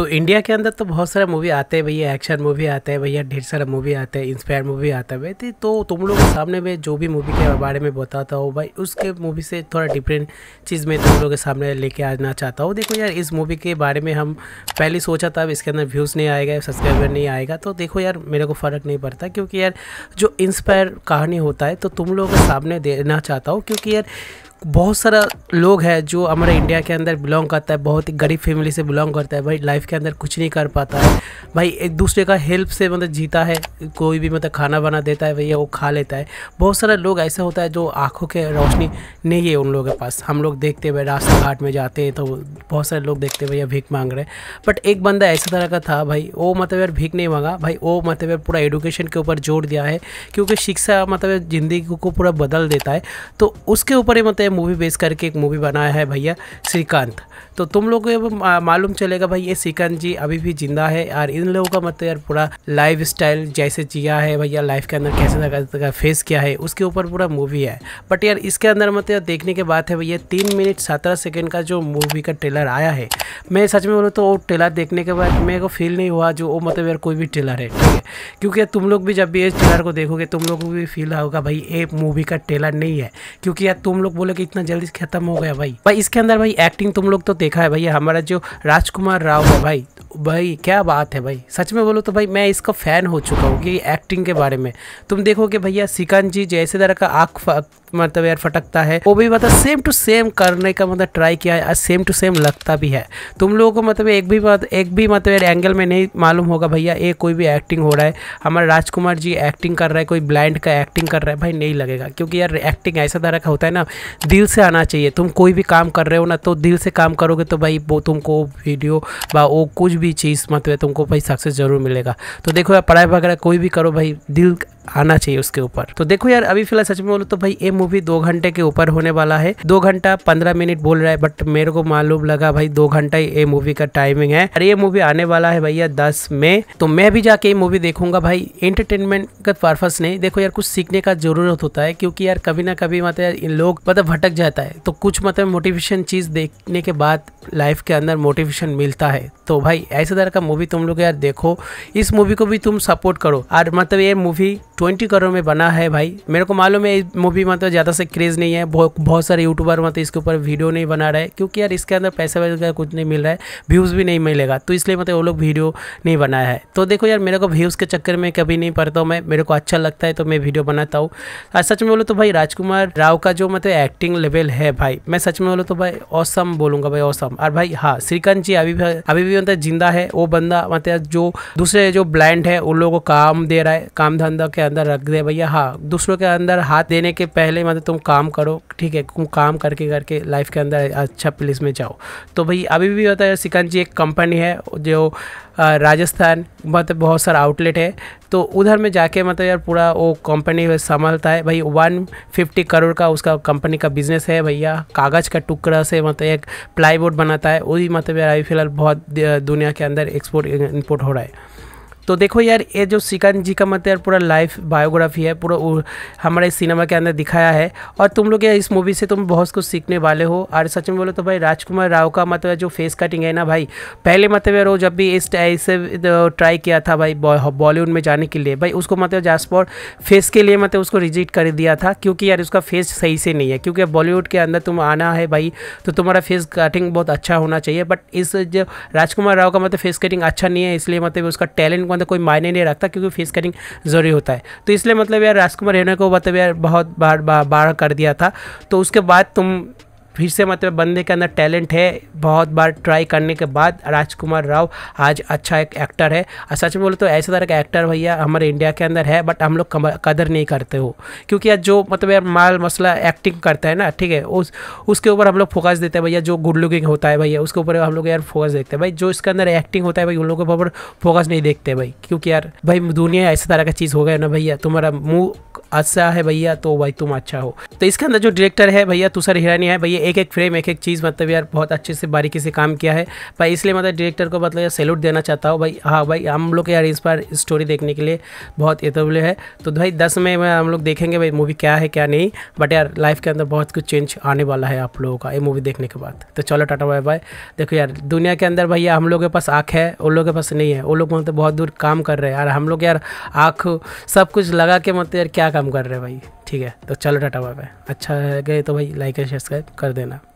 तो इंडिया के अंदर तो बहुत सारे मूवी आते हैं भैया एक्शन मूवी आते हैं भैया ढेर सारा मूवी आते हैं इंस्पायर मूवी आता है भाई तो तुम लोग के सामने में जो भी मूवी के बारे में बताता हूँ भाई उसके मूवी से थोड़ा डिफरेंट चीज़ में तुम लोग के सामने लेके आना चाहता हूँ देखो यार इस मूवी के बारे में हम पहले सोचा था अब इसके अंदर व्यूज़ नहीं आएगा सब्सक्राइबर नहीं आएगा तो देखो यार मेरे को फ़र्क नहीं पड़ता क्योंकि यार जो इंस्पायर कहानी होता है तो तुम लोगों के सामने देना चाहता हूँ क्योंकि यार बहुत सारा लोग है जो हमारे इंडिया के अंदर बिलोंग करता है बहुत ही गरीब फैमिली से बिलोंग करता है भाई लाइफ के अंदर कुछ नहीं कर पाता है भाई एक दूसरे का हेल्प से मतलब जीता है कोई भी मतलब खाना बना देता है भैया वो खा लेता है बहुत सारा लोग ऐसा होता है जो आँखों के रोशनी नहीं है उन लोगों के पास हम लोग देखते हैं भाई रास्ते घाट में जाते हैं तो बहुत सारे लोग देखते भैया भीख मांग रहे हैं बट एक बंदा ऐसा तरह का था भाई वो मतलब यार भीख नहीं मांगा भाई वो मतलब यार पूरा एडुकेशन के ऊपर जोर दिया है क्योंकि शिक्षा मतलब ज़िंदगी को पूरा बदल देता है तो उसके ऊपर ही मतलब मूवी बेस करके एक मूवी बनाया है भैया श्रीकांत तो तुम लोग मालूम चलेगा भाई ये श्रीकांत जी अभी भी जिंदा है यार इन लोगों का मतलब यार पूरा लाइफ स्टाइल जैसे जिया है भैया लाइफ के अंदर कैसे फेस किया है उसके ऊपर पूरा मूवी है बट यार इसके अंदर मतलब देखने के बाद है भैया तीन मिनट सत्रह सेकेंड का जो मूवी का ट्रेलर आया है मैं सच में बोलूँ तो वो ट्रेलर देखने के बाद मेरे को फील नहीं हुआ जो वो मतलब यार कोई भी ट्रेलर है ठीक है क्योंकि तुम लोग भी जब भी इस ट्रेलर को देखोगे तुम लोग को भी फील होगा भाई ये मूवी का ट्रेलर नहीं है क्योंकि यार तुम लोग बोले कि इतना जल्दी खत्म हो गया भाई भाई इसके अंदर भाई एक्टिंग तुम लोग तो देखा है भाई हमारा जो राजकुमार राव है भाई भाई क्या बात है भाई सच में बोलो तो भाई मैं इसका फ़ैन हो चुका हूँ कि एक्टिंग के बारे में तुम देखो कि भैया श्रीकांत जी जैसे तरह का आँख मतलब यार फटकता है वो भी मतलब सेम टू सेम करने का मतलब ट्राई किया है सेम टू सेम लगता भी है तुम लोगों को मतलब एक भी बात एक भी मतलब यार एंगल में नहीं मालूम होगा भैया ये कोई भी एक्टिंग हो रहा है हमारा राजकुमार जी एक्टिंग कर रहा है कोई ब्लाइंड का एक्टिंग कर रहा है भाई नहीं लगेगा क्योंकि यार एक्टिंग ऐसा तरह का होता है ना दिल से आना चाहिए तुम कोई भी काम कर रहे हो ना तो दिल से काम करोगे तो भाई वो तुमको वीडियो वो कुछ भी चीज़ मतलब तुमको भाई सक्सेस ज़रूर मिलेगा तो देखो यार पढ़ाई वगैरह कोई भी करो भाई दिल आना चाहिए उसके ऊपर तो देखो यार अभी फिलहाल सच में बोलो तो भाई ये मूवी दो घंटे के ऊपर होने वाला है दो घंटा पंद्रह मिनट बोल रहा है बट मेरे को मालूम लगा भाई दो घंटा ये मूवी का टाइमिंग है और ये मूवी आने वाला है भैया दस में तो मैं भी जाके ये मूवी देखूंगा भाई एंटरटेनमेंट का पर्पज नहीं देखो यार कुछ सीखने का जरूरत होता है क्योंकि यार कभी ना कभी मतलब यार इन लोग मतलब भटक जाता है तो कुछ मतलब मोटिवेशन चीज देखने के बाद लाइफ के अंदर मोटिवेशन मिलता है तो भाई ऐसे तरह का मूवी तुम लोग यार देखो इस मूवी को भी तुम सपोर्ट करो और मतलब ये मूवी ट्वेंटी करोड़ में बना है भाई मेरे को मालूम है मूवी मतलब तो ज़्यादा से क्रेज़ नहीं है बहुत बहुत सारे यूट्यूबर मतलब तो इसके ऊपर वीडियो नहीं बना रहे क्योंकि यार इसके अंदर पैसा वैसा कुछ नहीं मिल रहा है व्यूज़ भी नहीं मिलेगा तो इसलिए मतलब वो लोग वीडियो नहीं बनाया है तो देखो यार मेरे को व्यूज़ के चक्कर में कभी नहीं पड़ता हूँ मैं मेरे को अच्छा लगता है तो मैं वीडियो बनाता हूँ सच में बोलो तो भाई राजकुमार राव का जो मतलब एक्टिंग लेवल है भाई मैं सच में बोलो तो भाई औसम बोलूँगा भाई औसम और भाई हाँ श्रीकांत जी अभी भी अभी भी मतलब जिंदा है वो बंदा मतलब जो दूसरे जो ब्लाइंड है उन लोगों को काम दे रहा है काम धंधा के अंदर रख दे भैया हाँ दूसरों के अंदर हाथ देने के पहले मतलब तुम काम करो ठीक है तुम काम करके करके लाइफ के अंदर अच्छा प्लेस में जाओ तो भाई अभी भी होता है सिकंजी एक कंपनी है जो राजस्थान मतलब बहुत सारा आउटलेट है तो उधर में जाके मतलब यार पूरा वो कंपनी संभालता है भाई फिफ्टी करोड़ का उसका कंपनी का बिजनेस है भैया कागज़ का टुकड़ा से मतलब एक प्लाईबोर्ड बनाता है वही मतलब यार अभी फ़िलहाल बहुत दुनिया के अंदर एक्सपोर्ट इम्पोर्ट हो रहा है तो देखो यार ये जो श्रीकांत जी का मतलब यार पूरा लाइफ बायोग्राफी है पूरा हमारे सिनेमा के अंदर दिखाया है और तुम लोग यार इस मूवी से तुम बहुत कुछ सीखने वाले हो और सच में बोलो तो भाई राजकुमार राव का मतलब जो फेस कटिंग है ना भाई पहले मतलब यार वो जब भी इस से ट्राई तो किया था भाई बॉलीवुड में जाने के लिए भाई उसको मतलब जास्पॉट फेस के लिए मतलब उसको रिजेक्ट कर दिया था क्योंकि यार उसका फेस सही से नहीं है क्योंकि बॉलीवुड के अंदर तुम आना है भाई तो तुम्हारा फेस कटिंग बहुत अच्छा होना चाहिए बट इस जो राजकुमार राव का मतलब फेस कटिंग अच्छा नहीं है इसलिए मतलब उसका टैलेंट मतलब कोई मायने नहीं रखता क्योंकि फेस कटिंग ज़रूरी होता है तो इसलिए मतलब यार राजकुमार हिरानी को मतलब यार बहुत बार बार कर दिया था तो उसके बाद तुम फिर से मतलब बंदे के अंदर टैलेंट है बहुत बार ट्राई करने के बाद राजकुमार राव आज अच्छा एक एक्टर है और सच में बोले तो ऐसे तरह का एक्टर भैया हमारे इंडिया के अंदर है बट हम लोग कदर नहीं करते हो क्योंकि यार जो मतलब यार माल मसला एक्टिंग करता है ना ठीक है उस उसके ऊपर हम लोग फोकस देते हैं भैया जो गुड लुकिंग होता है भैया उसके ऊपर हम लोग यार फोकस देखते हैं भाई जो इसके अंदर एक्टिंग होता है भाई उन लोगों के ऊपर फोकस नहीं देखते भाई क्योंकि यार भाई दुनिया ऐसी तरह का चीज़ हो गया ना भैया तुम्हारा मुँह अच्छा है भैया तो भाई तुम अच्छा हो तो इसके अंदर जो डायरेक्टर है भैया तुषार हिरानी है भैया एक एक फ्रेम एक एक चीज़ मतलब यार बहुत अच्छे से बारीकी से काम किया है भाई इसलिए मतलब तो डायरेक्टर को मतलब यार सैल्यूट देना चाहता हूँ भाई हाँ भाई हम लोग यार इस बार स्टोरी देखने के लिए बहुत एतबले है तो भाई दस में हम लोग देखेंगे भाई मूवी क्या है क्या नहीं बट यार लाइफ के अंदर बहुत कुछ चेंज आने वाला है आप लोगों का ये मूवी देखने के बाद तो चलो टाटा बाय बाय देखो यार दुनिया के अंदर भैया हम लोग के पास आँख है उन लोगों के पास नहीं है वो लोग मतलब बहुत दूर काम कर रहे हैं यार हम लोग यार आँख सब कुछ लगा के मतलब यार क्या काम कर रहे हैं भाई ठीक है तो चलो टाटा बाय अच्छा गए तो भाई लाइक एंड सब्सक्राइब कर देना